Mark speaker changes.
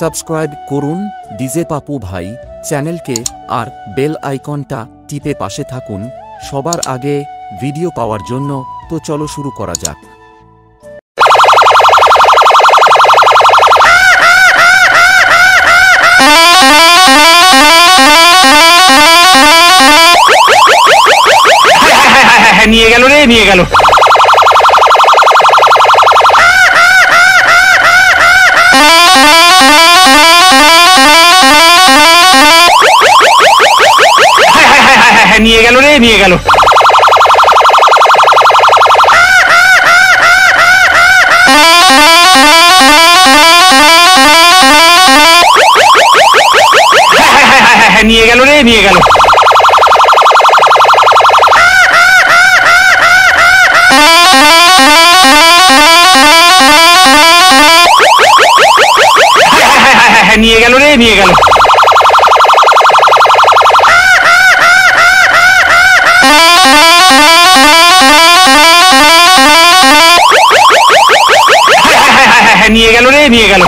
Speaker 1: subscribe করুন DJ Papu ভাই চ্যানেলকে আর বেল আইকনটা টিপে পাশে থাকুন সবার আগে ভিডিও পাওয়ার জন্য তো চলো শুরু করা যাক
Speaker 2: হ্যাঁ, হ্যাঁ, হ্যাঁ, নিয়ে গেল রে নিয়ে গেল হ্যাঁ নিয়ে গেল রে নিয়ে গেল হ্যাঁ, হ্যাঁ, হ্যাঁ, নিয়ে গেল রে নিয়ে গেল নিয়ে গেল রে নিয়ে গেল হ্যাঁ নিয়ে গেল রে নিয়ে গেল